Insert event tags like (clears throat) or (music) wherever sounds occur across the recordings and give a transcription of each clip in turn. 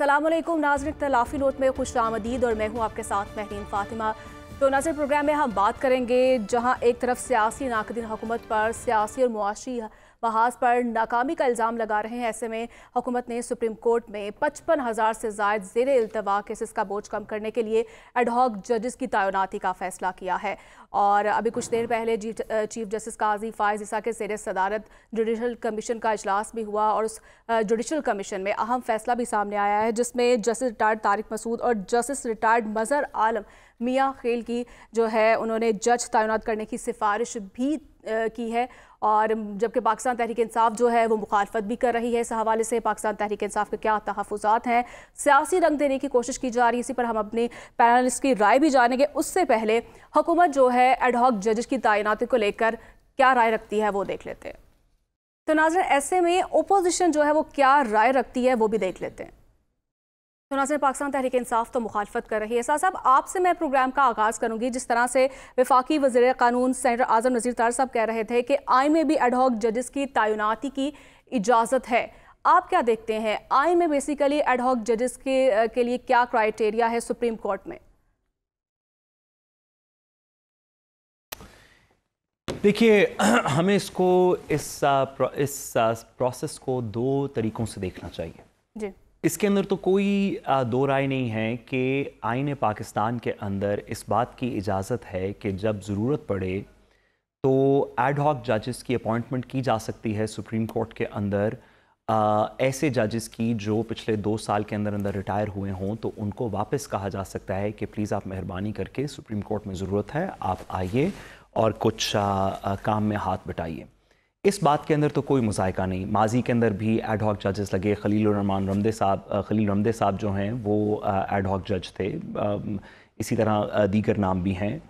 Aslam नाजरन तलाफी note में खुश आमदीद और मैं हूँ आपके साथ महरीन फ़ातिमा तो नाजर प्रोग्राम में हम बात करेंगे जहाँ एक तरफ सियासी नाकदीन हुकूमत पर सियासी और मुआशी महाज पर नाकामी का इल्ज़ाम लगा रहे हैं ऐसे में हुकूमत ने सुप्रीम कोर्ट में पचपन हज़ार से जायद जेर अल्तवा केसेस का बोझ कम करने के लिए एडहॉक जजेस की तैनाती का फैसला किया है और अभी कुछ देर पहले चीफ जस्टिस काजी फायज ईसा के जेर सदारत जुडिशल कमीशन का अजलास भी हुआ और उस जुडिशल कमीशन में अहम फैसला भी सामने आया है जिसमें जस्टिस रिटायर्ड तारिक मसूद और जस्टिस रिटायर्ड मज़र आलम मियाँ खेल की जो है उन्होंने जज तैनात करने की सिफारिश भी की है और जबकि पाकिस्तान तहरीक इंसाफ जो है वो मुखालफत भी कर रही है इस हवाले से पाकिस्तान तहरीक इंसाफ के क्या तहफात हैं सियासी रंग देने की कोशिश की जा रही है इसी पर हम अपने पैनलिस्ट की राय भी जानेंगे उससे पहले हुकूमत जो है एडहॉक जजेस की तैनाती को लेकर क्या राय रखती है वो देख लेते हैं तो नाजर ऐसे में ओपोजिशन जो है वो क्या राय रखती है वो भी देख लेते हैं तो नाजन पाकिस्तान तहरीक इंसाफ तो मुखालफत कर रही है साहब आपसे मैं प्रोग्राम का आगाज़ करूंगी जिस तरह से वफाकी वजीर कानून सेंटर आजम नज़ीर तार साहब कह रहे थे कि आई में भी एडहॉक जजेस की तैनाती की इजाज़त है आप क्या देखते हैं आई में बेसिकली एडहॉक जजेस के, के लिए क्या क्राइटेरिया है सुप्रीम कोर्ट में देखिए (clears throat) हमें इसको इस, इस प्रोसेस को दो तरीक़ों से देखना चाहिए जी इसके अंदर तो कोई दो राय नहीं है कि आइन पाकिस्तान के अंदर इस बात की इजाज़त है कि जब ज़रूरत पड़े तो एड हॉक जजेस की अपॉइंटमेंट की जा सकती है सुप्रीम कोर्ट के अंदर आ, ऐसे जजेस की जो पिछले दो साल के अंदर अंदर रिटायर हुए हों तो उनको वापस कहा जा सकता है कि प्लीज़ आप मेहरबानी करके सुप्रीम कोर्ट में ज़रूरत है आप आइए और कुछ आ, आ, काम में हाथ बटाइए इस बात के अंदर तो कोई मुजायका नहीं माजी के अंदर भी एड हॉक जजेस लगे खलील रमान रमदे साहब खलील रमदे साहब जो हैं वो एड हॉक जज थे इसी तरह दीगर नाम भी हैं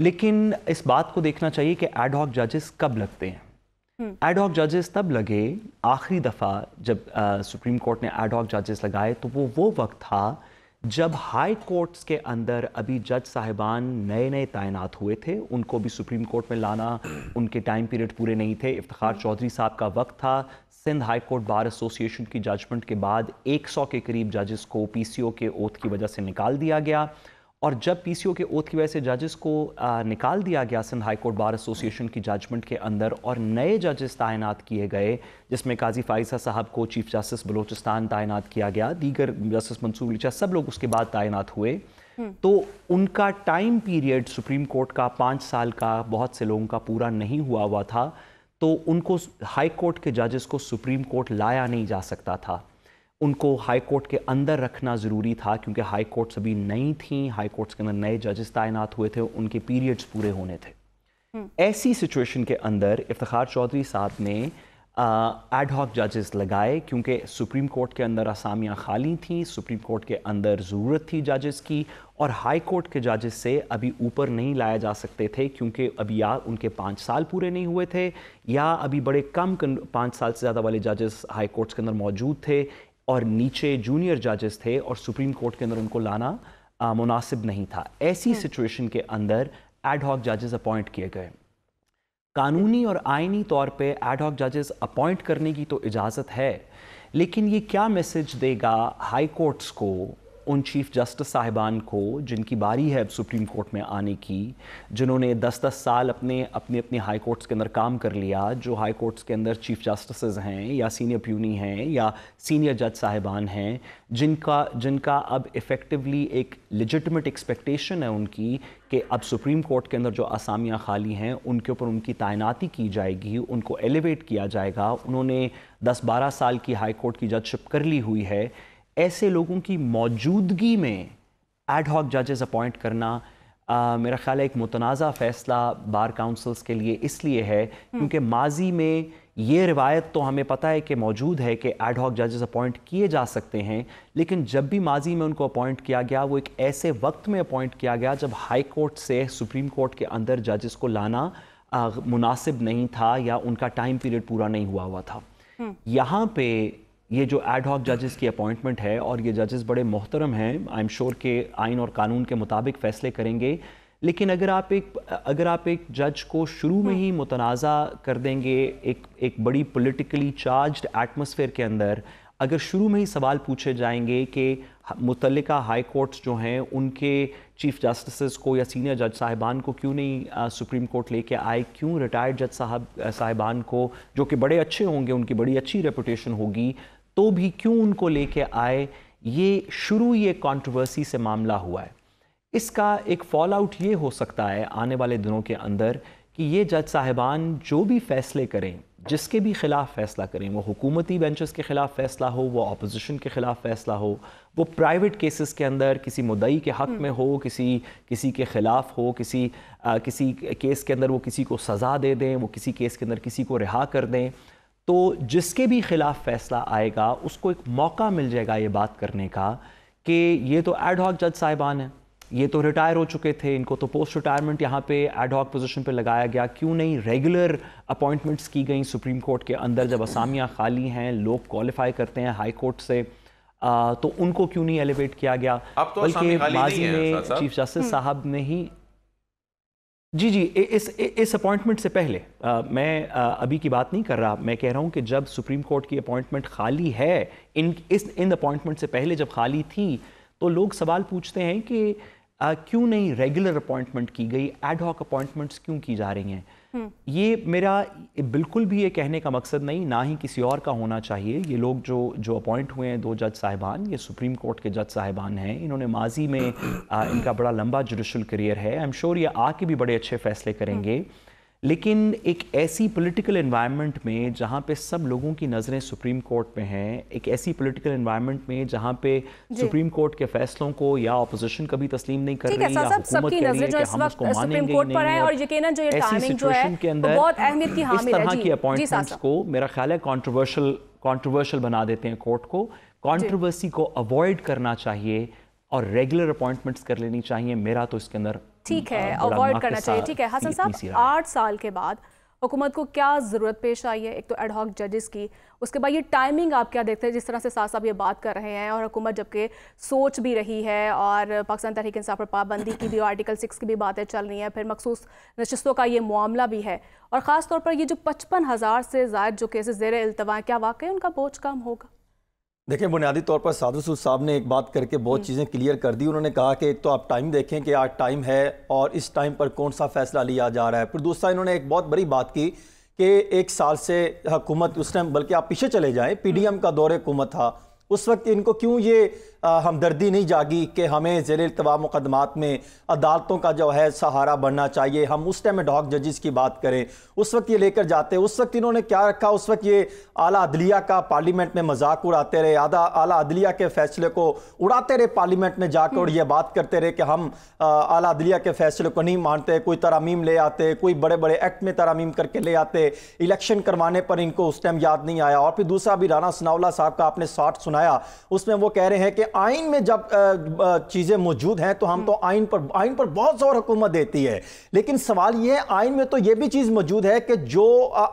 लेकिन इस बात को देखना चाहिए कि एड हॉक जजेस कब लगते हैं एड हॉक जजेस तब लगे आखिरी दफ़ा जब आ, सुप्रीम कोर्ट ने एड हॉक जजेस लगाए तो वो वो वक्त था जब हाई कोर्ट्स के अंदर अभी जज साहिबान नए नए तैनात हुए थे उनको भी सुप्रीम कोर्ट में लाना उनके टाइम पीरियड पूरे नहीं थे इफ्तार चौधरी साहब का वक्त था Sindh high court bar association की जजमेंट के बाद 100 के करीब जजेस को पीसीओ के ओथ की वजह से निकाल दिया गया और जब पीसीओ के ओथ की वजह से जजेस को आ, निकाल दिया गया Sindh high court bar association की जजमेंट के अंदर और नए जजेस तैनात किए गए जिसमें काजी फाइजा साहब को चीफ जस्टिस बलोचिस्तान तैनात किया गया दीगर जस्टिस मंसूर लिचा सब लोग उसके बाद तैनात हुए हम्म। तो उनका टाइम पीरियड सुप्रीम कोर्ट का पाँच साल का बहुत से लोगों का पूरा नहीं हुआ हुआ था तो उनको हाई कोर्ट के जजेस को सुप्रीम कोर्ट लाया नहीं जा सकता था उनको हाई कोर्ट के अंदर रखना ज़रूरी था क्योंकि हाई कोर्ट्स अभी नई थी हाई कोर्ट्स के अंदर नए जजेस तैनात हुए थे उनके पीरियड्स पूरे होने थे हम्म। ऐसी सिचुएशन के अंदर इफ्तार चौधरी साहब ने एडहॉक जजेस लगाए क्योंकि सुप्रीम कोर्ट के अंदर असामियाँ खाली थीं सुप्रीम कोर्ट के अंदर ज़रूरत थी जजेस की और हाई कोर्ट के जजेस से अभी ऊपर नहीं लाया जा सकते थे क्योंकि अभी या उनके पाँच साल पूरे नहीं हुए थे या अभी बड़े कम पाँच साल से ज़्यादा वाले जजेस हाई कोर्ट्स के अंदर मौजूद थे और नीचे जूनियर जजेस थे और सुप्रीम कोर्ट के अंदर उनको लाना मुनासिब नहीं था ऐसी सिचुएशन हम्म। के अंदर एड हॉक जजेस अपॉइंट किए गए कानूनी और आइनी तौर पे एड हॉक जजेस अपॉइंट करने की तो इजाज़त है लेकिन ये क्या मैसेज देगा हाई कोर्ट्स को उन चीफ जस्टिस साहिबान को जिनकी बारी है अब सुप्रीम कोर्ट में आने की जिन्होंने 10-10 साल अपने अपने अपने हाई कोर्ट्स के अंदर काम कर लिया जो हाई कोर्ट्स के अंदर चीफ जस्टिस हैं या सीनियर प्यूनी हैं या सीनियर जज साहिबान हैं जिनका जिनका अब इफ़ेक्टिवली एक लिजिटमेट एक्सपेक्टेशन है उनकी कि अब सुप्रीम कोर्ट के अंदर जो असामियाँ खाली हैं उनके ऊपर उनकी तैनाती की जाएगी उनको एलिवेट किया जाएगा उन्होंने 10-12 साल की हाई कोर्ट की जजशिप कर ली हुई है ऐसे लोगों की मौजूदगी में एड हॉक जजेस अपॉइंट करना Uh, मेरा ख्याल है एक मुतनाज़ा फ़ैसला बार काउंसिल्स के लिए इसलिए है हम्म। क्योंकि माजी में ये रिवायत तो हमें पता है कि मौजूद है कि एड हॉक जजेस अपॉइंट किए जा सकते हैं लेकिन जब भी माजी में उनको अपॉइंट किया गया वो एक ऐसे वक्त में अपॉइंट किया गया जब हाई कोर्ट से सुप्रीम कोर्ट के अंदर जजेस को लाना मुनासिब नहीं था या उनका टाइम पीरियड पूरा नहीं हुआ हुआ था हम्म। यहाँ पे ये जो एड हॉक जजेस की अपॉइंटमेंट है और ये जजेस बड़े मोहतरम हैं आई एम श्योर के आइन और कानून के मुताबिक फ़ैसले करेंगे लेकिन अगर आप एक अगर आप एक जज को शुरू में ही हम्म। मुतनाज़ा कर देंगे एक एक बड़ी पोलिटिकली चार्ज एटमोसफेयर के अंदर अगर शुरू में ही सवाल पूछे जाएंगे कि मुतल हाई कोर्ट्स जो हैं उनके चीफ जस्टिस को या सीनियर जज साहिबान को क्यों नहीं आ, सुप्रीम कोर्ट लेके आए क्यों रिटायर्ड जज साहब साहिबान को जो कि बड़े अच्छे होंगे उनकी बड़ी अच्छी रेपुटेशन होगी तो भी क्यों उनको लेके आए ये शुरू ये कंट्रोवर्सी से मामला हुआ है इसका एक फॉल आउट ये हो सकता है आने वाले दिनों के अंदर कि ये जज साहिबान जो भी फैसले करें जिसके भी ख़िलाफ़ फ़ैसला करें वो हुकूमती बेंचेस के ख़िलाफ़ फ़ैसला हो वो अपोजिशन के ख़िलाफ़ फ़ैसला हो वो प्राइवेट केसेस के अंदर किसी मुदई के हक़ में हम्म। हो किसी किसी के ख़िलाफ़ हो किसी आ, किसी केस के अंदर वो किसी को सज़ा दे दें वो किसी केस के अंदर किसी को रिहा कर दें तो जिसके भी ख़िलाफ़ फ़ैसला आएगा उसको एक मौका मिल जाएगा ये बात करने का कि ये तो एड हॉक जज साहिबान हैं ये तो रिटायर हो चुके थे इनको तो पोस्ट रिटायरमेंट यहाँ पे एड हॉक पोजीशन पे लगाया गया क्यों नहीं रेगुलर अपॉइंटमेंट्स की गई सुप्रीम कोर्ट के अंदर जब असामियाँ खाली हैं लोग क्वालिफाई करते हैं हाई कोर्ट से आ, तो उनको क्यों नहीं एलिवेट किया गया तो बल्कि माजी में चीफ जस्टिस हम्म। साहब ने ही जी जी इस इस अपॉइंटमेंट से पहले आ, मैं आ, अभी की बात नहीं कर रहा मैं कह रहा हूँ कि जब सुप्रीम कोर्ट की अपॉइंटमेंट खाली है इन इस इन अपॉइंटमेंट से पहले जब खाली थी तो लोग सवाल पूछते हैं कि क्यों नहीं रेगुलर अपॉइंटमेंट की गई एडहॉक अपॉइंटमेंट्स क्यों की जा रही हैं हम्म। ये मेरा बिल्कुल भी ये कहने का मकसद नहीं ना ही किसी और का होना चाहिए ये लोग जो जो अपॉइंट हुए हैं दो जज साहिबान ये सुप्रीम कोर्ट के जज साहिबान हैं इन्होंने माजी में आ, इनका बड़ा लंबा जुडिशल करियर है आई एम श्योर ये आके भी बड़े अच्छे फैसले करेंगे लेकिन एक ऐसी पॉलिटिकल इन्वायरमेंट में जहाँ पे सब लोगों की नज़रें सुप्रीम कोर्ट पे हैं एक ऐसी पॉलिटिकल इन्वायरमेंट में जहाँ पे सुप्रीम कोर्ट के फैसलों को या अपोजिशन कभी तस्लीम नहीं कर रही या हुकूमत है हम और यकीनन जो के तो अंदर इस तरह की अपॉइंटमेंट्स को मेरा ख्याल है कॉन्ट्रोवर्शल कॉन्ट्रोवर्शल बना देते हैं कोर्ट को कॉन्ट्रोवर्सी को अवॉइड करना चाहिए और रेगुलर अपॉइंटमेंट्स कर लेनी चाहिए मेरा तो इसके अंदर ठीक है अवॉइड करना चाहिए ठीक है हसन साहब आठ साल के बाद हुकूमत को क्या ज़रूरत पेश आई है एक तो एडहॉक जजेस की उसके बाद ये टाइमिंग आप क्या देखते हैं जिस तरह से साथ साहब ये बात कर रहे हैं और हुकूमत जबकि सोच भी रही है और पाकिस्तान तहरीक इंसाफ पर पाबंदी की भी और आर्टिकल सिक्स की भी बातें चल रही हैं फिर मखसूस नशस्तों का ये मामला भी है और ख़ास तौर पर ये जो पचपन हज़ार से ज़ायद जो केसेज ज़ेर अल्तवा क्या वाकई उनका बोझ कम होगा देखें बुनियादी तौर पर साधु सूद साहब ने एक बात करके बहुत हम्म। चीज़ें क्लियर कर दी उन्होंने कहा कि एक तो आप टाइम देखें कि आज टाइम है और इस टाइम पर कौन सा फैसला लिया जा रहा है फिर दूसरा इन्होंने एक बहुत बड़ी बात की कि एक साल से हुकूमत उस टाइम बल्कि आप पीछे चले जाएं पीडीएम का दौर हुकूमत था उस वक्त इनको क्यों ये हमदर्दी नहीं जागी कि हमें जेल तवा मुकदमात में अदालतों का जो है सहारा बनना चाहिए हम उस टाइम डॉक जजेस की बात करें उस वक्त ये लेकर जाते उस वक्त इन्होंने क्या रखा उस वक्त ये आला अदलिया का पार्लियामेंट में मजाक उड़ाते रहे आधा आला अदलिया के फैसले को उड़ाते रहे पार्लियामेंट में जाकर और ये बात करते रहे कि हम आला अदलिया के फैसले को नहीं मानते कोई तरामीम ले आते कोई बड़े बड़े एक्ट में तरामीम करके ले आते इलेक्शन करवाने पर इनको उस टाइम याद नहीं आया और फिर दूसरा भी राना सनावला साहब का आपने शॉर्ट सुनाया उसमें वो कह रहे हैं कि आइन में जब चीज़ें मौजूद हैं तो हम हम्म। तो आइन पर आइन पर बहुत जोर हुकूमत देती है लेकिन सवाल ये है आइन में तो ये भी चीज़ मौजूद है कि जो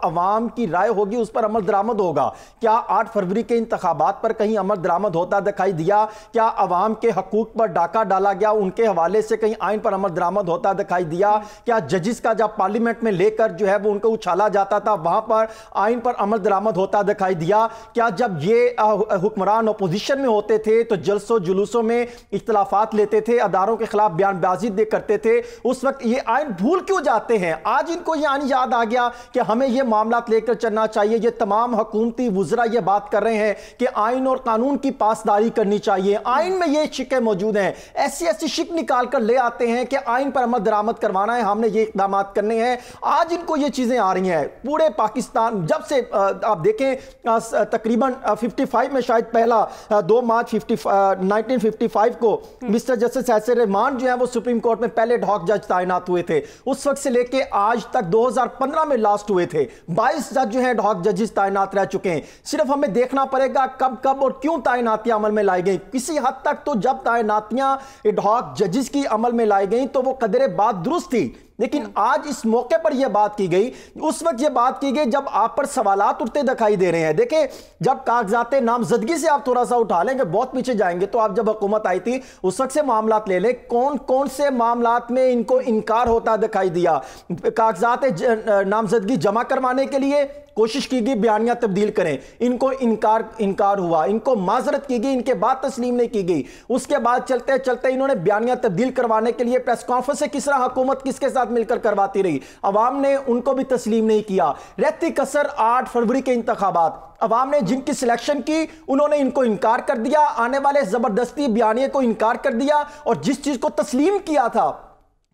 अवाम की राय होगी उस पर अमल दरामद होगा क्या आठ फरवरी के इंतबात पर कहीं अमल दरामद होता दिखाई दिया क्या अवाम के हकूक पर डाका डाला गया उनके हवाले से कहीं आइन पर अमल दरामद होता दिखाई दिया क्या जजिस का जब पार्लियामेंट में लेकर जो है वो उनको उछाला जाता था वहां पर आइन पर अमल दरामद होता दिखाई दिया क्या जब ये हुक्मरान अपोजिशन में होते थे तो जलसों जुलूसों में इख्तलाफात लेते थे अदारों के खिलाफ बयानबाजी दे करते थे उस वक्त ये आयन भूल क्यों जाते हैं आज इनको ये आन याद आ गया कि हमें ये मामला लेकर चलना चाहिए ये तमाम हकूमती वजरा ये बात कर रहे हैं कि आइन और कानून की पासदारी करनी चाहिए आइन में ये शिकें मौजूद हैं ऐसी ऐसी शिक निकाल कर ले आते हैं कि आइन पर अमल दरामद करवाना है हमने ये इकदाम करने हैं आज इनको ये चीज़ें आ रही हैं पूरे पाकिस्तान जब से आप देखें तकरीबन 55 में शायद पहला दो मार्च फिफ्टी 1955 को हम्म। Mister justice S A Rahman जो है वो सुप्रीम कोर्ट में पहले ढॉक जज तैनात हुए थे उस वक्त से लेके आज तक 2015 में लास्ट हुए थे 22 जज जो है ढॉक जजेस तैनात रह चुके हैं सिर्फ हमें देखना पड़ेगा कब कब और क्यों तैनातियां अमल में लाई गई किसी हद तक तो जब तैनातियां ढॉक जजेस की अमल में लाई गई तो वो कदरे बात दुरुस्त थी लेकिन हाँ। आज इस मौके पर यह बात की गई उस वक्त यह बात की गई जब आप पर सवाल उठते दिखाई दे रहे हैं देखे जब कागजात नामजदगी से आप थोड़ा सा उठा लेंगे बहुत पीछे जाएंगे तो आप जब हुकूमत आई थी उस वक्त से मामला ले लें कौन कौन से मामला में इनको इनकार होता दिखाई दिया कागजात नामजदगी जमा करवाने के लिए कोशिश की गई बयानियां तब्दील करें इनको इनकार इनकार हुआ इनको माजरत की गई इनके बाद तस्लीम नहीं की गई उसके बाद चलते चलते इन्होंने बयानियां तब्दील करवाने के लिए प्रेस कॉन्फ्रेंस किस तरह हुकूमत किसके साथ मिलकर करवाती रही अवाम ने उनको भी तस्लीम नहीं किया रहती कसर आठ फरवरी के इंतबात अवाम ने जिनकी सिलेक्शन की उन्होंने इनको इनकार कर दिया आने वाले जबरदस्ती बयानी को इनकार कर दिया और जिस चीज को तस्लीम किया था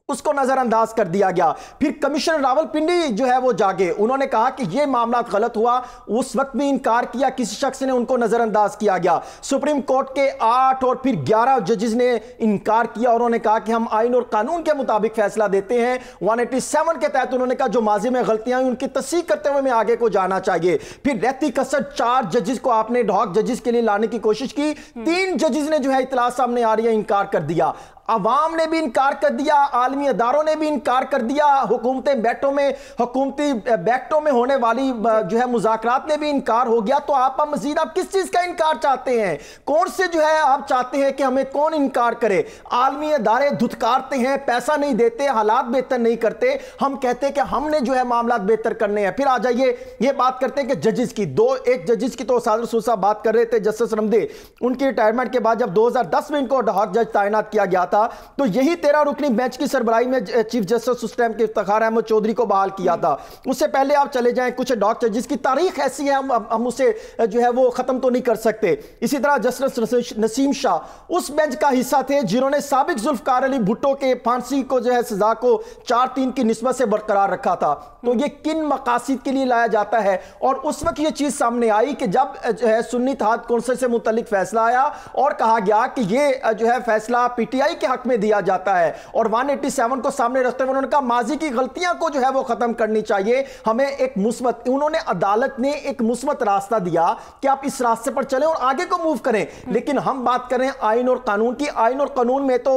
उसको नजरअंदाज कर दिया गया फिर कमिश्नर रावलपिंडी जो है वो जागे उन्होंने कहा कि यह मामला गलत हुआ उस वक्त भी इनकार किया किसी शख्स ने उनको नजरअंदाज किया गया सुप्रीम कोर्ट के आठ और फिर ग्यारह जजेस ने इनकार किया और उन्होंने कहा कि हम आइन और कानून के मुताबिक फैसला देते हैं वन के तहत उन्होंने कहा जो माजी में गलतियां हुई उनकी तस्वीर करते हुए हमें आगे को जाना चाहिए फिर रहती कसर चार जजेस को आपने ढॉक जजेस के लिए लाने की कोशिश की तीन जजेस ने जो है इतला सामने आ रही है इनकार कर दिया आवाम ने भी इनकार कर दिया आलमी अदारों ने भी इनकार कर दिया हुकूमतें बैठों में हुकूमती बैठों में होने वाली जो है मुजाकरात ने भी इनकार हो गया तो आप अब मजीद आप किस चीज़ का इनकार चाहते हैं कौन से जो है आप चाहते हैं कि हमें कौन इनकार करे आलमी अदारे धुतकारते हैं पैसा नहीं देते हालात बेहतर नहीं करते हम कहते हैं कि हमने जो है मामला बेहतर करने हैं फिर आ जाइए ये बात करते हैं कि जजिस की दो एक जजिस की तो सादर रसूल बात कर रहे थे जस्टिस रमदे उनकी रिटायरमेंट के बाद जब दस में इनको डहाक जज तैनात किया गया था था तो यही तेरह रुकनी बेंच की सरबराई में चीफ जस्टिस उस टाइम के इफ्तार अहमद चौधरी को बहाल किया हम्म। था उससे पहले आप चले जाएं कुछ डॉक्टर जिसकी तारीख ऐसी है हम हम उसे जो है वो ख़त्म तो नहीं कर सकते इसी तरह जस्टिस नसीम शाह उस बेंच का हिस्सा थे जिन्होंने सबक जुल्फकार अली भुट्टो के फांसी को जो है सजा को चार तीन की नस्बत से बरकरार रखा था तो ये किन मकासद के लिए लाया जाता है और उस वक्त ये चीज़ सामने आई कि जब जो है सुन्नी था कौंसल से मुतलिक फैसला आया और कहा गया कि ये जो है फैसला पीटीआई के के हक में दिया जाता है और 187 को सामने रखते हुए उन्होंने कहा माजी की गलतियां को जो है वो खत्म करनी चाहिए हमें एक मुस्बत उन्होंने अदालत ने एक मुस्बत रास्ता दिया कि आप इस रास्ते पर चले और आगे को मूव करें लेकिन हम बात करें आइन और कानून की आइन और कानून में तो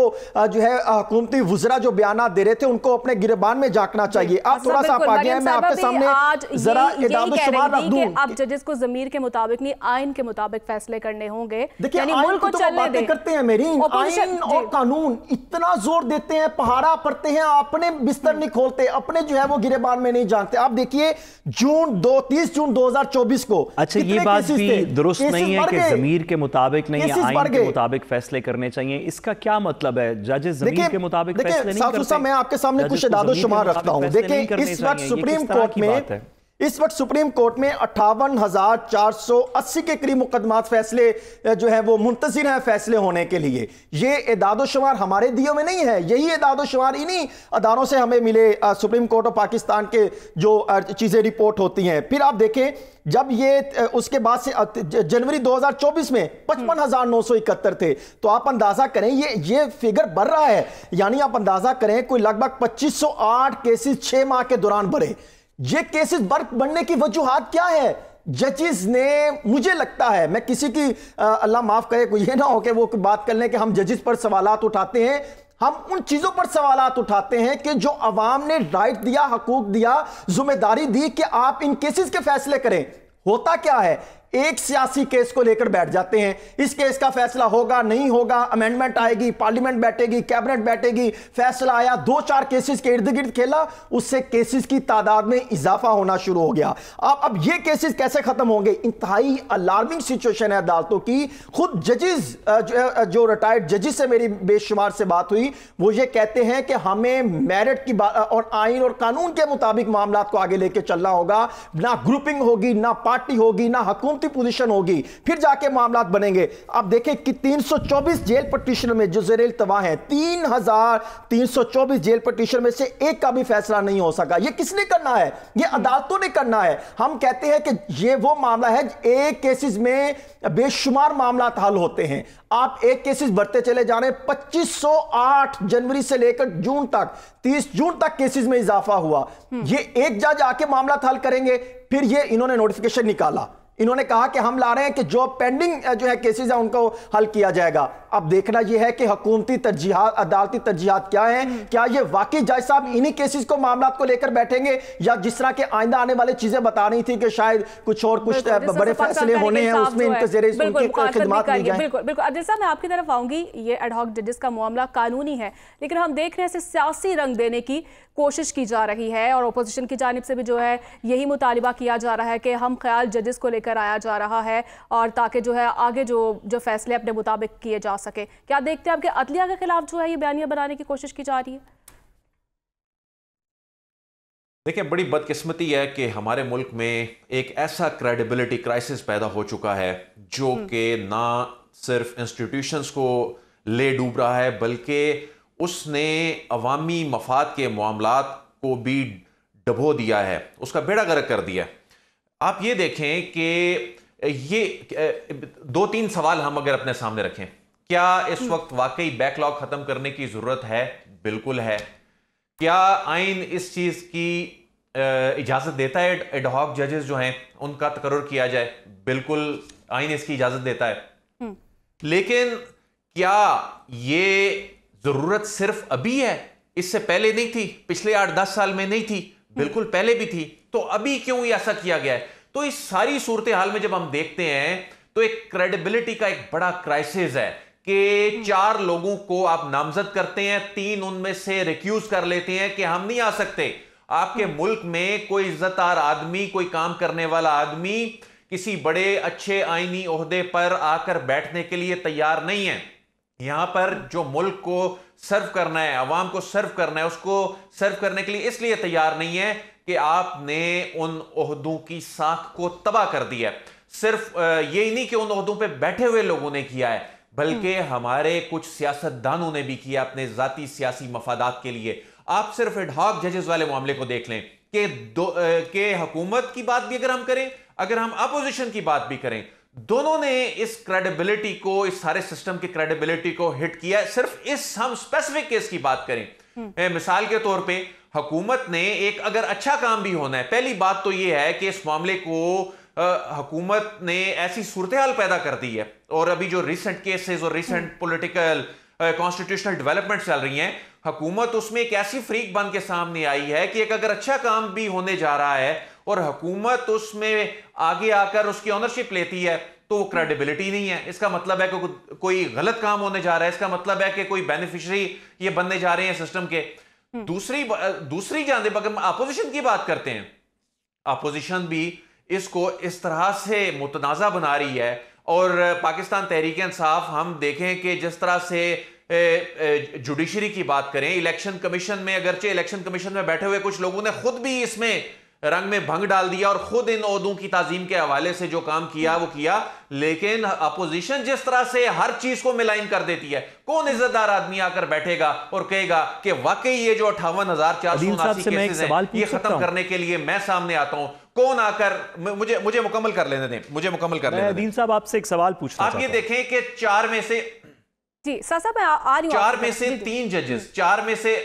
जो है हुकूमती वजरा जो बयान दे रहे थे उनको अपने गिरबान में जाकना चाहिए आप अच्छा, थोड़ा सा आप आगे मैं आपके सामने जरा अब जजेस को जमीर के मुताबिक नहीं आइन के मुताबिक फैसले करने होंगे देखिए मुल्क को तो चलने करते हैं मेरी आइन और कानून कानून इतना जोर देते हैं पहाड़ा पड़ते हैं अपने बिस्तर नहीं खोलते अपने जो है वो गिरेबान में नहीं जानते आप देखिए जून दो तीस जून 2024 को अच्छा ये बात भी दुरुस्त नहीं है कि जमीर के मुताबिक नहीं है आईन के मुताबिक फैसले करने चाहिए इसका क्या मतलब है जजेस जमीर के मुताबिक फैसले नहीं करते मैं आपके सामने कुछ इदादों शुमार रखता हूँ देखिए इस वक्त सुप्रीम कोर्ट में इस वक्त सुप्रीम कोर्ट में अट्ठावन हजार चार सौ अस्सी के करीब मुकदमा फैसले जो है वो मुंतजर हैं फैसले होने के लिए ये इदादोशुमार हमारे दियो में नहीं है यही इदादोशुमार इन्हीं अदारों से हमें मिले सुप्रीम कोर्ट ऑफ पाकिस्तान के जो चीज़ें रिपोर्ट होती हैं फिर आप देखें जब ये उसके बाद से जनवरी 2024 में पचपन हजार नौ सौ इकहत्तर थे तो आप अंदाजा करें ये ये फिगर बढ़ रहा है यानी आप अंदाजा करें कोई लगभग 2508 केसेस छह माह के दौरान बढ़े ये केसेस बर्फ बढ़ने की वजूहत क्या है जजिस ने मुझे लगता है मैं किसी की अल्लाह माफ करे कोई ये ना हो कि वो बात कर लें कि हम जजिस पर सवाल उठाते हैं हम उन चीज़ों पर सवाल उठाते हैं कि जो अवाम ने राइट दिया हकूक दिया जिम्मेदारी दी कि आप इन केसेस के फैसले करें होता क्या है एक सियासी केस को लेकर बैठ जाते हैं इस केस का फैसला होगा नहीं होगा अमेंडमेंट आएगी पार्लियामेंट बैठेगी कैबिनेट बैठेगी फैसला आया दो चार केसेस के इर्द गिर्द खेला उससे केसेस की तादाद में इजाफा होना शुरू हो गया अब अब ये केसेस कैसे खत्म होंगे इंतहाई अलार्मिंग सिचुएशन है अदालतों की खुद जजेस जो, जो रिटायर्ड जजेस से मेरी बेशुमार से बात हुई वो ये कहते हैं कि हमें मेरिट की और आइन और कानून के मुताबिक मामला को आगे लेकर चलना होगा ना ग्रुपिंग होगी ना पार्टी होगी ना हकूमत मुक्ति पोजीशन होगी फिर जाके मामला बनेंगे आप देखें कि 324 जेल पटिशन में जो जेरेल तबाह है 3,324 जेल पटिशन में से एक का भी फैसला नहीं हो सका ये किसने करना है ये हम्म। अदालतों ने करना है हम कहते हैं कि ये वो मामला है एक केसेस में बेशुमार मामला हल होते हैं आप एक केसेस बढ़ते चले जा रहे हैं जनवरी से लेकर जून तक 30 जून तक केसेस में इजाफा हुआ हम्म। ये एक जज आके मामला हल करेंगे फिर ये इन्होंने नोटिफिकेशन निकाला इन्होंने कहा कि हम ला रहे हैं कि जो पेंडिंग जो है केसेस है उनको हल किया जाएगा अब देखना यह है कि हकूमती तरजीहत अदालती तरजीहत क्या है हम्म। क्या ये वाकई जज साहब इन्हीं केसेस को मामला को लेकर बैठेंगे या जिस तरह के आइंदा आने वाली चीजें बता रही थी कि शायद कुछ और कुछ बड़े फैसले होने हैं उसमें इनके बिल्कुल बिल्कुल अजय साहब मैं आपकी तरफ आऊंगी ये एडहॉक जजेस का मामला कानूनी है लेकिन हम देख रहे हैं इसे सियासी रंग देने की कोशिश की जा रही है और अपोजिशन की जानब से भी जो है यही मुतालबा किया जा रहा है कि हम ख्याल जजेस को लेकर आया जा रहा है और ताकि जो है आगे जो जो फैसले अपने मुताबिक किए जा सके क्या देखते हैं आपके अदलिया के खिलाफ जो है ये बयानिया बनाने की कोशिश की जा रही है देखिए बड़ी बदकिस्मती है कि हमारे मुल्क में एक ऐसा क्रेडिबिलिटी क्राइसिस पैदा हो चुका है जो हम्म। कि ना सिर्फ इंस्टीट्यूशंस को ले डूब रहा है बल्कि उसने अवामी मफाद के मामला को भी डबो दिया है उसका बेड़ा गर्क कर दिया आप ये देखें कि ये दो तीन सवाल हम अगर अपने सामने रखें क्या इस वक्त वाकई बैकलॉग खत्म करने की जरूरत है बिल्कुल है क्या आइन इस चीज की इजाजत देता है एडहॉक जजेस जो हैं उनका तकर किया जाए बिल्कुल आइन इसकी इजाजत देता है हम्म। लेकिन क्या ये जरूरत सिर्फ अभी है इससे पहले नहीं थी पिछले आठ दस साल में नहीं थी बिल्कुल हम्म। पहले भी थी तो अभी क्यों ऐसा किया गया है तो इस सारी सूरत हाल में जब हम देखते हैं तो एक क्रेडिबिलिटी का एक बड़ा क्राइसिस है कि चार लोगों को आप नामजद करते हैं तीन उनमें से रिक्यूज कर लेते हैं कि हम नहीं आ सकते आपके हम्म। मुल्क में कोई इज्जतदार आदमी कोई काम करने वाला आदमी किसी बड़े अच्छे आईनी अहदे पर आकर बैठने के लिए तैयार नहीं है यहां पर जो मुल्क को सर्व करना है अवाम को सर्व करना है उसको सर्व करने के लिए इसलिए तैयार नहीं है कि आपने उन अहदों की साख को तबाह कर दिया है सिर्फ ये नहीं कि उन अहदों पर बैठे हुए लोगों ने किया है बल्कि हम्म। हमारे कुछ सियासतदानों ने भी किया अपने जाति सियासी मफादात के लिए आप सिर्फ एडहॉक जजेस वाले मामले को देख लें कि दो के हकूमत की बात भी अगर हम करें अगर हम अपोजिशन की बात भी करें दोनों ने इस क्रेडिबिलिटी को इस सारे सिस्टम की क्रेडिबिलिटी को हिट किया सिर्फ इस हम स्पेसिफिक केस की बात करें ए, हम्म। मिसाल के तौर पे हकूमत ने एक अगर अच्छा काम भी होना है पहली बात तो यह है कि इस मामले को हुकूमत ने ऐसी सूरत हाल पैदा कर दी है और अभी जो रिसेंट केसेस और रिसेंट पॉलिटिकल कॉन्स्टिट्यूशनल डेवलपमेंट चल रही हैं हकूमत उसमें एक ऐसी फ्रीक बन के सामने आई है कि एक अगर अच्छा काम भी होने जा रहा है और हकूमत उसमें आगे आकर उसकी ऑनरशिप लेती है तो वो क्रेडिबिलिटी हम्म। नहीं है इसका मतलब है कि को, कोई गलत काम होने जा रहा है इसका मतलब है कि कोई बेनिफिशरी ये बनने जा रहे हैं सिस्टम के हम्म। दूसरी दूसरी जानते अपोजिशन की बात करते हैं अपोजिशन भी इसको इस तरह से मुतनाज़ा बना रही है और पाकिस्तान तहरीक इंसाफ हम देखें कि जिस तरह से जुडिशरी की बात करें इलेक्शन कमीशन में अगरचे इलेक्शन कमीशन में बैठे हुए कुछ लोगों ने खुद भी इसमें रंग में भंग डाल दिया और खुद इन उहदों की तजीम के हवाले से जो काम किया वो किया लेकिन अपोजिशन जिस तरह से हर चीज को मिलाइन कर देती है कौन इज्जतदार आदमी आकर बैठेगा और कहेगा कि वाकई ये जो अठावन हजार चार सौ उनासी ये खत्म करने के लिए मैं सामने आता हूं कौन आकर मुझे मुझे मुकम्मल कर लेने दें मुझे मुकम्मल कर लेने दीन साहब आपसे एक सवाल पूछ आप ये देखें कि चार में से जी मैं आ चार में से तीन जजेस चार में से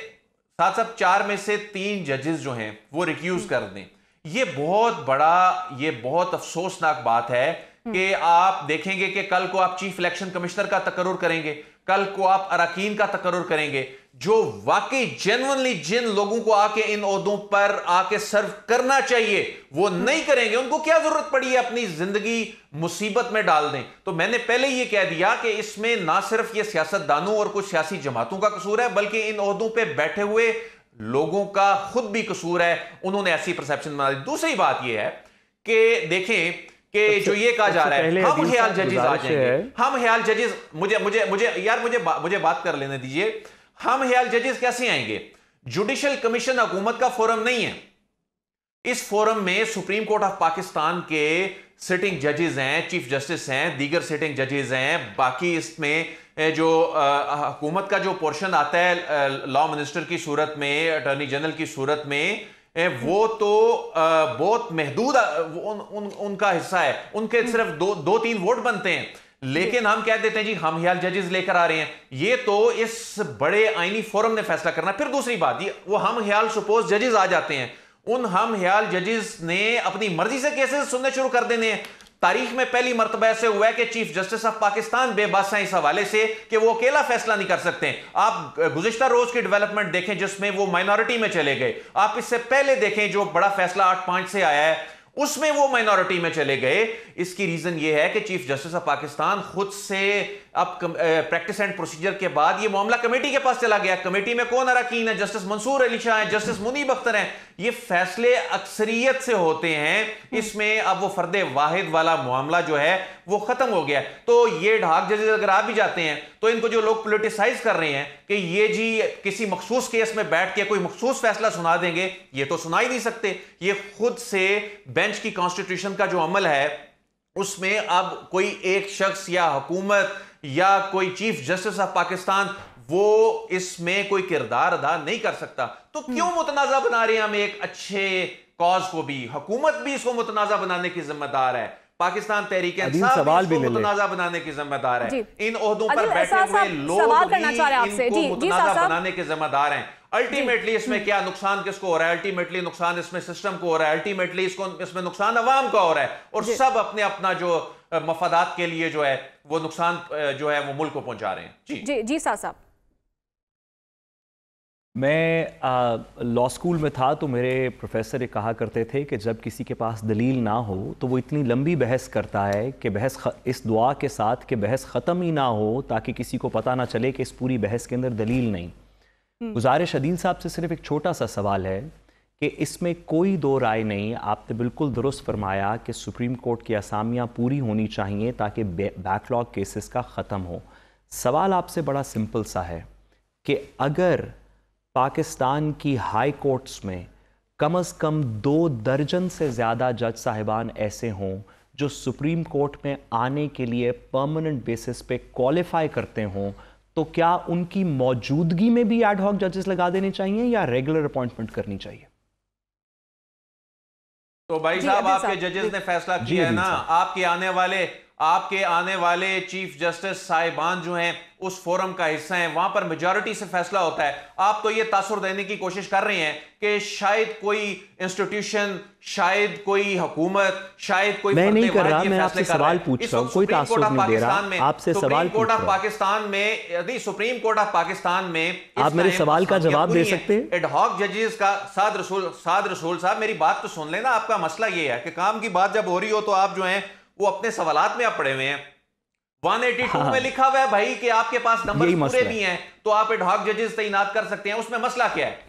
साथ साथ चार में से तीन जजेस जो हैं वो रिक्यूज कर दें ये बहुत बड़ा ये बहुत अफसोसनाक बात है कि आप देखेंगे कि कल को आप चीफ इलेक्शन कमिश्नर का तकरूर करेंगे कल को आप अरकान का तकरूर करेंगे जो वाकई जेनवनली जिन लोगों को आके इन औहदों पर आके सर्व करना चाहिए वो नहीं करेंगे उनको क्या जरूरत पड़ी है अपनी जिंदगी मुसीबत में डाल दें तो मैंने पहले ये कह दिया कि इसमें ना सिर्फ ये सियासतदानों और कुछ सियासी जमातों का कसूर है बल्कि इन औहदों पर बैठे हुए लोगों का खुद भी कसूर है उन्होंने ऐसी परसेप्शन बना दी दूसरी बात यह है कि देखें कि जो ये कहा जा रहा है हम ख्याल जजेस आ जाएंगे हम ख्याल जजेस मुझे मुझे मुझे यार मुझे बा, मुझे बात कर लेने दीजिए हम हेयल जजेस कैसे आएंगे जुडिशल कमीशन हुकूमत का फोरम नहीं है इस फोरम में सुप्रीम कोर्ट ऑफ पाकिस्तान के सिटिंग जजेस हैं चीफ जस्टिस हैं दीगर सिटिंग जजेस हैं बाकी इसमें जो हुकूमत का जो पोर्शन आता है लॉ मिनिस्टर की सूरत में अटॉर्नी जनरल की सूरत में वो तो बहुत महदूद उन, उन, उनका हिस्सा है उनके सिर्फ दो दो तीन वोट बनते हैं लेकिन हम कह देते हैं जी हम हियाल जजेस लेकर आ रहे हैं ये तो इस बड़े आईनी फोरम ने फैसला करना फिर दूसरी बात ये वो हम हियाल सुपोज जजेस आ जाते हैं उन हम हियाल जजेस ने अपनी मर्जी से केसेस सुनने शुरू कर देने हैं तारीख में पहली मरतबा ऐसे हुआ है कि चीफ जस्टिस ऑफ पाकिस्तान बेबास हैं इस हवाले से कि वो अकेला फैसला नहीं कर सकते आप गुजश्ता रोज की डेवलपमेंट देखें जिसमें वो माइनॉरिटी में चले गए आप इससे पहले देखें जो बड़ा फैसला आठ पांच से आया है उसमें वो माइनॉरिटी में चले गए इसकी रीजन ये है कि चीफ जस्टिस ऑफ पाकिस्तान खुद से अब प्रैक्टिस एंड प्रोसीजर के बाद ये मामला कमेटी के पास चला गया कमेटी में कौन अरकिन है जस्टिस मंसूर अली शाह है जस्टिस मुनीब अख्तर हैं ये फैसले अक्सरियत से होते हैं हम्म। इसमें अब वो फर्द वाहिद वाला मामला जो है वो खत्म हो गया तो ये ढाक जजेज अगर आ भी जाते हैं तो इनको जो लोग पोलिटिसाइज कर रहे हैं कि ये जी किसी मखसूस केस में बैठ के कोई मखसूस फैसला सुना देंगे ये तो सुना ही नहीं सकते ये खुद से बेंच की कॉन्स्टिट्यूशन का जो अमल है उसमें अब कोई एक शख्स या हुकूमत या कोई चीफ जस्टिस ऑफ पाकिस्तान वो इसमें कोई किरदार अदा नहीं कर सकता तो हम्म। क्यों मुतनाज़ा बना रहे हैं हम एक अच्छे कॉज को भी हुकूमत भी इसको मुतनाज़ा बनाने की जिम्मेदार है पाकिस्तान तहरीक सवाल भी मुतनाजा बनाने की जिम्मेदार है इन पर बैठे हुए लोग बनाने के जिम्मेदार हैं अल्टीमेटली इसमें क्या नुकसान किसको हो रहा है अल्टीमेटली नुकसान इसमें सिस्टम को हो रहा है अल्टीमेटली इसको इसमें नुकसान अवाम का हो रहा है और सब अपने अपना जो मफादात के लिए जो है वो नुकसान जो है वो मुल्क को पहुंचा रहे हैं जी जी जी साहब मैं लॉ स्कूल में था तो मेरे प्रोफेसर ये कहा करते थे कि जब किसी के पास दलील ना हो तो वो इतनी लंबी बहस करता है कि बहस ख, इस दुआ के साथ कि बहस ख़त्म ही ना हो ताकि किसी को पता ना चले कि इस पूरी बहस के अंदर दलील नहीं हम्म। गुजारिश अदील साहब से सिर्फ एक छोटा सा सवाल है कि इसमें कोई दो राय नहीं आपने बिल्कुल दुरुस्त फरमाया कि सुप्रीम कोर्ट की असामियाँ पूरी होनी चाहिए ताकि बैकलॉग केसेस का ख़त्म हो सवाल आपसे बड़ा सिंपल सा है कि अगर पाकिस्तान की हाई कोर्ट्स में कम अज़ कम दो दर्जन से ज़्यादा जज साहिबान ऐसे हों जो सुप्रीम कोर्ट में आने के लिए परमानेंट बेसिस पे क्वालिफाई करते हों तो क्या उनकी मौजूदगी में भी एडहॉक जजेस लगा देने चाहिए या रेगुलर अपॉइंटमेंट करनी चाहिए तो भाई साहब आपके जजेस ने फैसला किया है ना आपके आने वाले आपके आने वाले चीफ जस्टिस साहिबान जो हैं उस फोरम का हिस्सा हैं वहां पर मेजोरिटी से फैसला होता है आप तो ये तासुर देने की कोशिश कर रहे हैं कि शायद कोई इंस्टीट्यूशन शायद कोई हुकूमत शायद कोई मैं नहीं कर रहा मैं आपसे सवाल पूछ रहा हूं कोई तासुर नहीं दे रहा आपसे सवाल कोर्ट ऑफ पाकिस्तान में यदि सुप्रीम कोर्ट ऑफ पाकिस्तान में आप मेरे सवाल का जवाब दे सकते हैं एडहॉक जजेस का साद रसूल साद रसूल साहब मेरी बात तो सुन लेना आपका मसला ये है कि काम की बात जब हो रही हो तो आप जो है वो अपने सवाल में आप पढ़े हुए हैं 182 हाँ। में लिखा हुआ है भाई कि आपके पास नंबर पूरे भी हैं तो आप एडहॉक जजेस तैनात कर सकते हैं उसमें मसला क्या है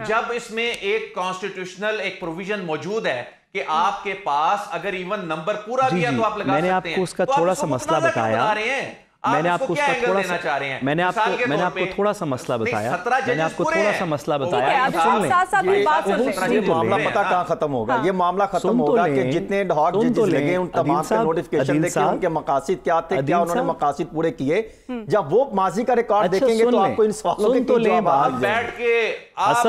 हाँ। जब इसमें एक कॉन्स्टिट्यूशनल एक प्रोविजन मौजूद है कि हाँ। आपके पास अगर इवन नंबर पूरा भी है तो आप लगा मैंने सकते आपको उसका तो थोड़ा सा मसला बताया बता रहे हैं मैंने आपको उसका थोड़ा सा मैंने आपको मैंने आपको थोड़ा सा मसला बताया मैंने आपको थोड़ा सा मसला बताया मामला हाँ। पता कहाँ खत्म होगा ये हाँ। मामला खत्म तो होगा कि जितने तो लगे उन तमाम नोटिफिकेशन उनके मकासद क्या थे क्या उन्होंने मकासद पूरे किए हम्म। जब वो माजी का रिकॉर्ड अच्छा, देखेंगे तो आपको इन सवालों के तो बैठ के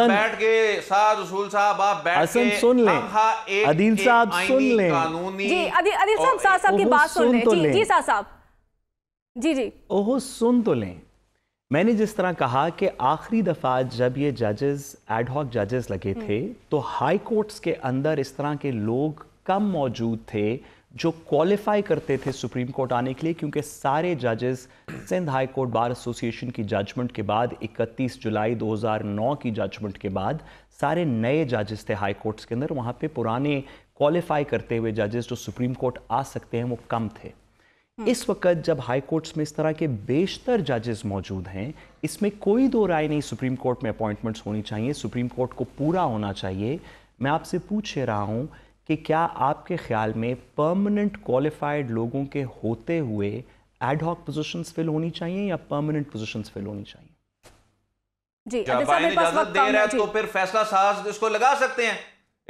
बैठ के रसूल साहब आप सुन लें अदील साहब सुन लें कानूनी अदील साहब साहब की बात सुन लें जी साहब जी जी ओहो सुन तो लें मैंने जिस तरह कहा कि आखिरी दफ़ा जब ये जजेस एडहॉक जजेस लगे हम्म। थे तो हाई कोर्ट्स के अंदर इस तरह के लोग कम मौजूद थे जो क्वालिफाई करते थे सुप्रीम कोर्ट आने के लिए क्योंकि सारे जजेस Sindh high court bar association की जजमेंट के बाद 31 जुलाई 2009 की जजमेंट के बाद सारे नए जजेस थे हाई कोर्ट्स के अंदर वहाँ पे पुराने क्वालिफाई करते हुए जजेस जो सुप्रीम कोर्ट आ सकते हैं वो कम थे हम्म। इस वक्त जब हाई कोर्ट्स में इस तरह के बेशतर जजेस मौजूद हैं इसमें कोई दो राय नहीं सुप्रीम कोर्ट में अपॉइंटमेंट्स होनी चाहिए सुप्रीम कोर्ट को पूरा होना चाहिए मैं आपसे पूछ रहा हूँ कि क्या आपके ख्याल में परमानेंट क्वालिफाइड लोगों के होते हुए एडहॉक पोजीशंस फिल होनी चाहिए या परमानेंट पोजीशंस फिल होनी चाहिए जी इजाजत दे रहा है तो फिर फैसला साज इसको लगा सकते हैं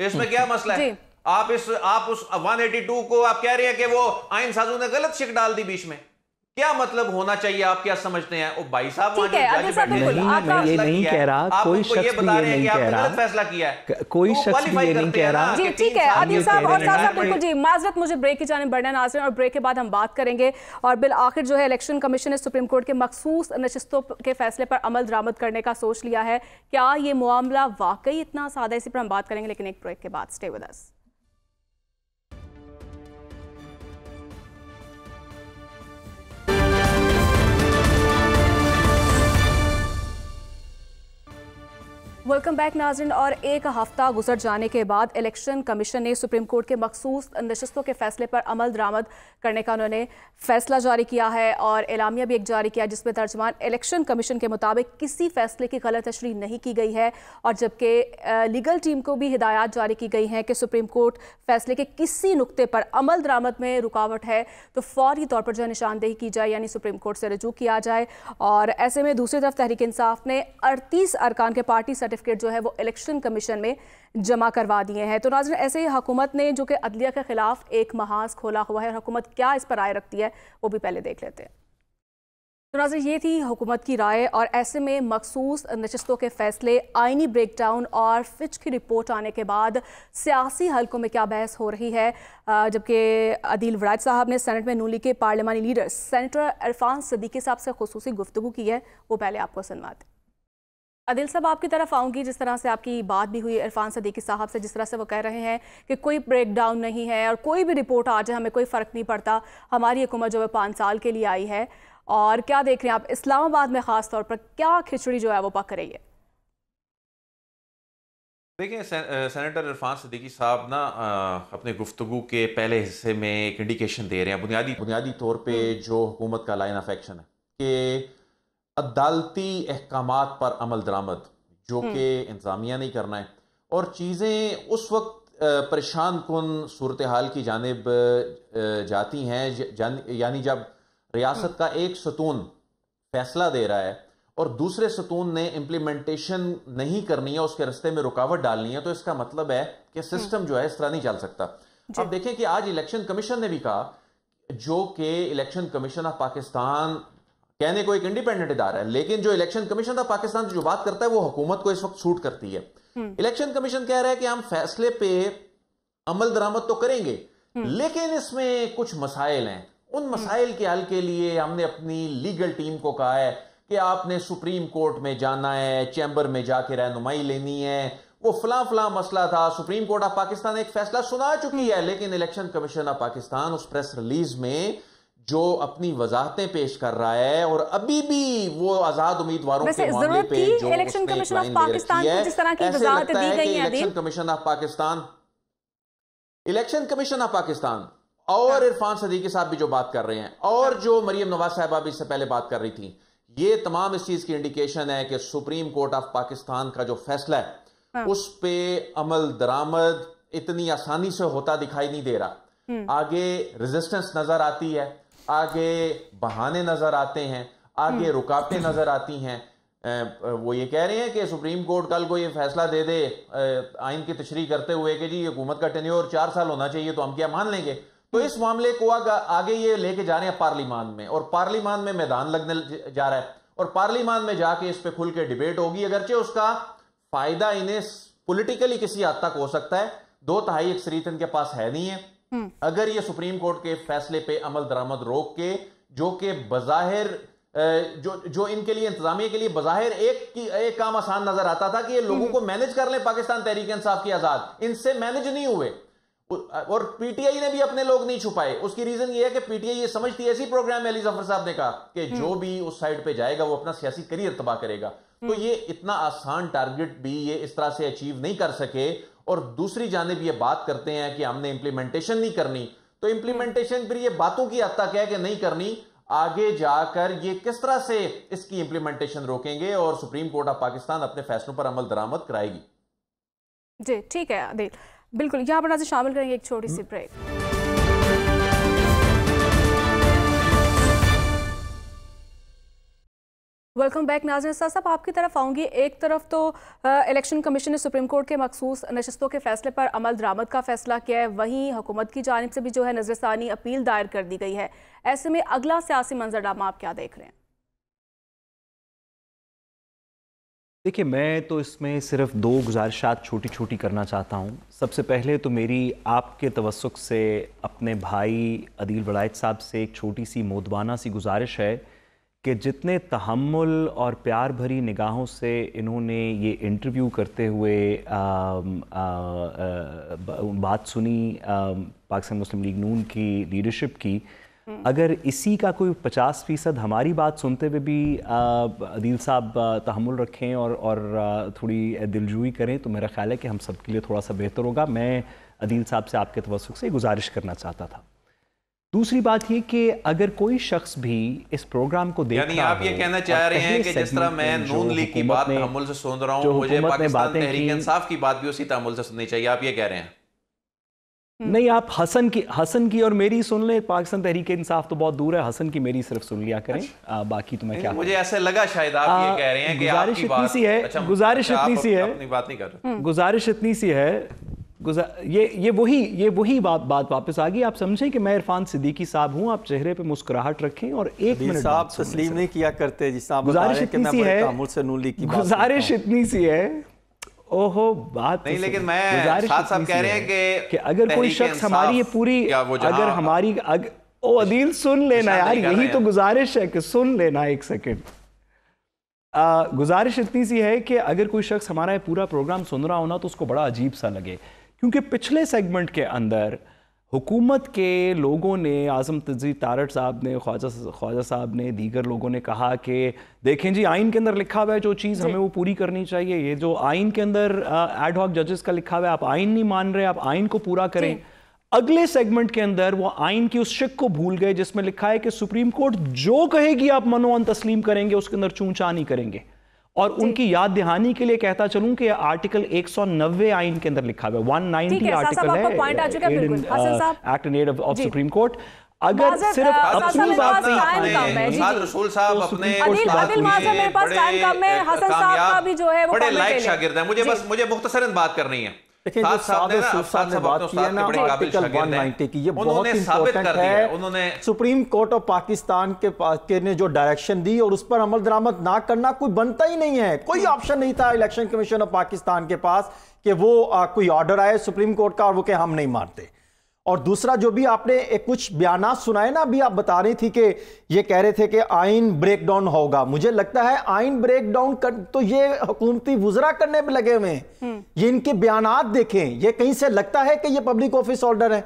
इसमें हम्म। क्या मसला है आप इस आप उस 182 को आप कह रहे हैं कि वो आयन साजू ने गलत शिक डाल दी बीच में क्या मतलब होना चाहिए आप क्या समझते हैं ओ भाई साहब ठीक है अनिल साहब बिल्कुल मैं ये नहीं कह रहा कोई शख्स ये बता रहे हैं कि आपने गलत फैसला किया है कोई शख्स ये नहीं कह रहा जी ठीक है अनिल साहब और साहब बिल्कुल जी माजरत मुझे ब्रेक की जाने बढ़ना नाजरन और ब्रेक के बाद हम बात करेंगे और बिल आखिर जो है इलेक्शन कमीशन ने सुप्रीम कोर्ट के मखसूस नशस्तों के फैसले पर अमल दरामद करने का सोच लिया है क्या ये मामला वाकई इतना सादा इसी पर हम बात करेंगे लेकिन एक ब्रेक के बाद स्टे विद वेलकम बैक नाजरन और एक हफ्ता गुजर जाने के बाद इलेक्शन कमीशन ने सुप्रीम कोर्ट के मखसूस नशस्तों के फैसले पर अमल दरामद करने का उन्होंने फैसला जारी किया है और एलामिया भी एक जारी किया जिसमें तर्जमान इलेक्शन कमीशन के मुताबिक किसी फैसले की गलत तशरी नहीं की गई है और जबकि लीगल टीम को भी हिदायत जारी की गई हैं कि सुप्रीम कोर्ट फैसले के किसी नुकते पर अमल दरामद में रुकावट है तो फौरी तौर पर जो निशानदेही की जाए यानी सुप्रीम कोर्ट से रजू किया जाए और ऐसे में दूसरी तरफ तहरीक इंसाफ ने अड़तीस अरकान के पार्टी सर्टिफिक सर्टिफिकेट जो है वो इलेक्शन कमीशन में जमा करवा दिए हैं तो नाजर ऐसे ही हुकूमत ने जो कि अदलिया के ख़िलाफ़ एक महाज खोला हुआ है और हुकूमत क्या इस पर राय रखती है वो भी पहले देख लेते हैं तो नाजर ये थी हुकूमत की राय और ऐसे में मखसूस नशस्तों के फैसले आइनी ब्रेक डाउन और फिच की रिपोर्ट आने के बाद सियासी हलकों में क्या बहस हो रही है जबकि अदील वराज साहब ने सेनेट में नूली के पार्लियामानी लीडर सेनेटर इरफान सदीकी साहब से खसूस गुफ्तु की है वो पहले आपको सुनवाते अदिल साहब आपकी तरफ आऊँगी जिस तरह से आपकी बात भी हुई इरफान सदीकी साहब से जिस तरह से वो कह रहे हैं कि कोई ब्रेकडाउन नहीं है और कोई भी रिपोर्ट आ जाए हमें कोई फ़र्क नहीं पड़ता हमारी हुकूमत जो है पाँच साल के लिए आई है और क्या देख रहे हैं आप इस्लामाबाद में ख़ास तौर पर क्या खिचड़ी जो है वो पक रही है देखिए से, सेनेटर इरफान सदीकी साहब ना अपने गुफ्तु के पहले हिस्से में एक इंडिकेशन दे रहे हैं बुनियादी बुनियादी तौर पर हम्म। जो हुकूमत का लाइन ऑफ एक्शन है कि अदालती अहकाम पर अमल दरामद जो हम्म। कि इंतज़ामिया नहीं करना है और चीज़ें उस वक्त परेशान कन सूरत हाल की जानब जाती हैं यानी जब रियासत हम्म। का एक सतून फैसला दे रहा है और दूसरे सतून ने इम्प्लीमेंटेशन नहीं करनी है उसके रस्ते में रुकावट डालनी है तो इसका मतलब है कि सिस्टम हम्म। जो है इस तरह नहीं चल सकता अब देखें कि आज इलेक्शन कमीशन ने भी कहा जो कि इलेक्शन कमीशन ऑफ पाकिस्तान कहने को एक इंडिपेंडेंट इदारा है लेकिन जो इलेक्शन कमीशन था पाकिस्तान जो बात करता है वो हुकूमत को इस वक्त सूट करती है इलेक्शन हम्म। कमीशन कह रहा है कि हम फैसले पे अमल दरामद तो करेंगे हम्म। लेकिन इसमें कुछ मसाइल हैं उन मसाइल के हल के लिए हमने अपनी लीगल टीम को कहा है कि आपने सुप्रीम कोर्ट में जाना है चैम्बर में जाके रहनुमाई लेनी है वो फला फला मसला था सुप्रीम कोर्ट ऑफ पाकिस्तान एक फैसला सुना चुकी है लेकिन इलेक्शन कमीशन ऑफ पाकिस्तान उस प्रेस रिलीज में जो अपनी वजाहतें पेश कर रहा है और अभी भी वो आजाद उम्मीदवारों के मामले पे जो election commission of Pakistan election commission of Pakistan election commission of Pakistan और हाँ। इरफान सदीकी साहब भी जो बात कर रहे हैं और हाँ। जो मरियम नवाज साहबा भी इससे पहले बात कर रही थी ये तमाम इस चीज की इंडिकेशन है कि सुप्रीम कोर्ट ऑफ पाकिस्तान का जो फैसला है हाँ। उस पे अमल दरामद इतनी आसानी से होता दिखाई नहीं दे रहा हम्म। आगे रेजिस्टेंस नजर आती है आगे बहाने नजर आते हैं आगे हम्म। रुकावटें नजर आती हैं वो ये कह रहे हैं कि सुप्रीम कोर्ट कल को ये फैसला दे दे आइन की तशरी करते हुए कि जी हुकूमत का और चार साल होना चाहिए तो हम क्या मान लेंगे तो इस मामले को आगे ये लेके जा रहे हैं पार्लीमान में और पार्लीमान में मैदान लगने जा रहा है और पार्लीमान में जाके इस पर खुल के डिबेट होगी अगरचे उसका फायदा इन्हें पोलिटिकली किसी हद तक हो सकता है दो तहाई अक्सरीत इनके पास है नहीं है हम्म। अगर ये सुप्रीम कोर्ट के फैसले पे अमल दरामद रोक के जो के बजाहिर जो जो इनके लिए इंतजामिया के लिए बजाहिर एक की एक काम आसान नजर आता था कि ये लोगों को हम्म। मैनेज कर ले पाकिस्तान तहरीक इंसाफ की आजाद इनसे मैनेज नहीं हुए और पीटीआई ने भी अपने लोग नहीं छुपाए उसकी रीजन ये है कि पीटीआई ये समझती है ऐसी प्रोग्राम अली जफर साहब ने कहा कि हम्म। जो भी उस साइड पे जाएगा वो अपना सियासी करियर तबाह करेगा तो ये इतना आसान टारगेट भी ये इस तरह से अचीव नहीं कर सके और दूसरी जानब ये बात करते हैं कि हमने इंप्लीमेंटेशन नहीं करनी तो इंप्लीमेंटेशन फिर ये बातों की तक क्या कि नहीं करनी आगे जाकर ये किस तरह से इसकी इंप्लीमेंटेशन रोकेंगे और सुप्रीम कोर्ट ऑफ पाकिस्तान अपने फैसलों पर अमल दरामद कराएगी जी ठीक है बिल्कुल यहाँ पर शामिल करेंगे एक छोटी सी ब्रेक हम्म। वेलकम बैक नाजन साहब आपकी तरफ आऊँगी एक तरफ तो इलेक्शन कमीशन ने सुप्रीम कोर्ट के मखसूस नशस्तों के फैसले पर अमल दरामद का फैसला किया है वहीं हुकूमत की जानब से भी जो है नजरसानी अपील दायर कर दी गई है ऐसे में अगला सियासी मंजरनामा आप क्या देख रहे हैं देखिए मैं तो इसमें सिर्फ दो गुजारिशात छोटी छोटी करना चाहता हूँ सबसे पहले तो मेरी आपके तवसुक से अपने भाई अदील बड़ायत साहब से एक छोटी सी मोदबाना सी गुजारिश है कि जितने तहमुल और प्यार भरी निगाहों से इन्होंने ये इंटरव्यू करते हुए आ, आ, आ, बात सुनी पाकिस्तान मुस्लिम लीग नून की लीडरशिप की हम्म। अगर इसी का कोई पचास फ़ीसद हमारी बात सुनते हुए भी अदील साहब तहमुल रखें और और थोड़ी दिलजोई करें तो मेरा ख्याल है कि हम सब के लिए थोड़ा सा बेहतर होगा मैं अदील साहब से आपके तवसुक से गुजारिश करना चाहता था दूसरी बात ये कि अगर कोई शख्स भी इस प्रोग्राम को देख यानी आप ये कहना चाह रहे हैं कि जिस तरह मैं नून लीग की बात तहमुल से सुन रहा हूँ मुझे पाकिस्तान तहरीक इंसाफ की बात भी उसी तहमुल से सुननी चाहिए आप ये कह रहे हैं हम्म। नहीं आप हसन की हसन की और मेरी सुन ले पाकिस्तान तहरीक इंसाफ तो बहुत दूर है हसन की मेरी सिर्फ सुन लिया करें अच्छा। आ, बाकी तो मैं क्या मुझे ऐसे लगा शायद आप आ, ये कह रहे हैं कि गुजारिश इतनी सी है अच्छा, गुजारिश इतनी सी है बात नहीं कर गुजारिश इतनी सी है ये ये वही ये वही बात बात वापस आ गई आप समझें कि मैं इरफान सिद्दीकी साहब हूँ आप चेहरे पे मुस्कुराहट रखें और एक मिनट साहब तस्लीम नहीं किया करते जिस गुजारिश इतनी सी है की गुजारिश इतनी सी है ओहो बात तो नहीं लेकिन मैं साथ साथ कह रहे हैं कि, कि अगर कोई शख्स हमारी ये पूरी अगर हमारी अग, ओ अदील सुन लेना यार यही तो गुजारिश है कि सुन लेना एक सेकेंड गुजारिश इतनी सी है कि अगर कोई शख्स हमारा ये पूरा प्रोग्राम सुन रहा हो ना तो उसको बड़ा अजीब सा लगे क्योंकि पिछले सेगमेंट के अंदर हुकूमत के लोगों ने आज़म तजी तारट साहब ने ख्वाजा ख्वाजा साहब ने दीगर लोगों ने कहा कि देखें जी आइन के अंदर लिखा हुआ है जो चीज़ हमें वो पूरी करनी चाहिए ये जो आइन के अंदर एड हॉक जजेस का लिखा हुआ है आप आइन नहीं मान रहे आप आइन को पूरा करें अगले सेगमेंट के अंदर वो आइन की उस शिक को भूल गए जिसमें लिखा है कि सुप्रीम कोर्ट जो कहेगी आप मनोअन तस्लीम करेंगे उसके अंदर चूचा नहीं करेंगे और उनकी याद दहानी के लिए कहता चलूं कि आर्टिकल 190 आइन के अंदर लिखा हुआ है 190 आर्टिकल है act in aid of supreme court अगर सिर्फ uh, अपनी बात नहीं अपने रसूल साहब तो अपने बड़े कामयाब बड़े लायक शागिर्द हैं मुझे बस मुझे मुख्तसरन बात करनी है ने बात की है ना आर्टिकल 190 की ये बहुत इंपॉर्टेंट है उन्होंने सुप्रीम कोर्ट ऑफ पाकिस्तान के के ने जो डायरेक्शन दी और उस पर अमल दरामद ना करना कोई बनता ही नहीं है कोई ऑप्शन नहीं था इलेक्शन कमीशन ऑफ पाकिस्तान के पास कि वो कोई ऑर्डर आए सुप्रीम कोर्ट का और वो के हम नहीं मानते और दूसरा जो भी आपने एक कुछ बयान सुनाए ना अभी आप बता रही थी कि ये कह रहे थे कि आइन ब्रेक डाउन होगा मुझे लगता है आइन ब्रेक डाउन कर तो ये हुकूमती वजरा करने में लगे हुए हैं हम्म। ये इनके बयान देखें ये कहीं से लगता है कि ये पब्लिक ऑफिस ऑर्डर है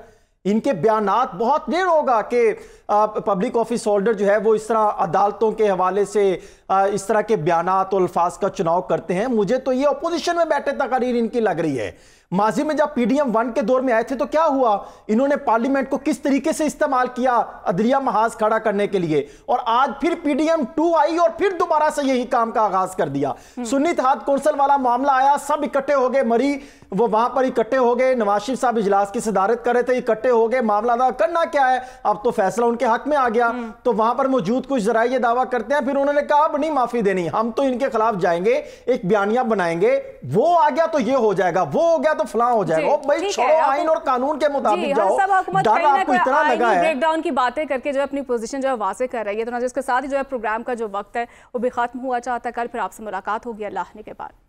इनके बयान बहुत देर होगा कि पब्लिक ऑफिस होल्डर जो है वो इस तरह अदालतों के हवाले से आ, इस तरह के बयान और अल्फाज का चुनाव करते हैं मुझे तो ये अपोजिशन में बैठे तकारीर इनकी लग रही है माजी में जब पीडीएम वन के दौर में आए थे तो क्या हुआ इन्होंने पार्लियामेंट को किस तरीके से इस्तेमाल किया अदलिया महाज खड़ा करने के लिए और आज फिर पीडीएम टू आई और फिर दोबारा से यही काम का आगाज कर दिया हम्म। सुन्नी हाथ कौंसल वाला मामला आया सब इकट्ठे हो गए मरी वो वहां पर इकट्ठे हो गए नवाज शिफ साहब इजलास की सदारत कर रहे थे इकट्ठे हो गए मामला अदा करना क्या है अब तो फैसला उनके हक में आ गया हम्म। तो वहां पर मौजूद कुछ जरा ये दावा करते हैं फिर उन्होंने कहा अब नहीं माफी देनी हम तो इनके खिलाफ जाएंगे एक बयानिया बनाएंगे वो आ गया तो ये हो जाएगा वो हो गया तो फला हो जाएगा भाई छोड़ो आइन और कानून के मुताबिक जाओ डर आपको इतना लगा है ब्रेकडाउन की बातें करके जो है अपनी पोजीशन जो है वाजे कर रही है तो ना जिसके साथ ही जो है प्रोग्राम का जो वक्त है वो भी खत्म हुआ चाहता है कल फिर आपसे मुलाकात होगी अल्लाह के बाद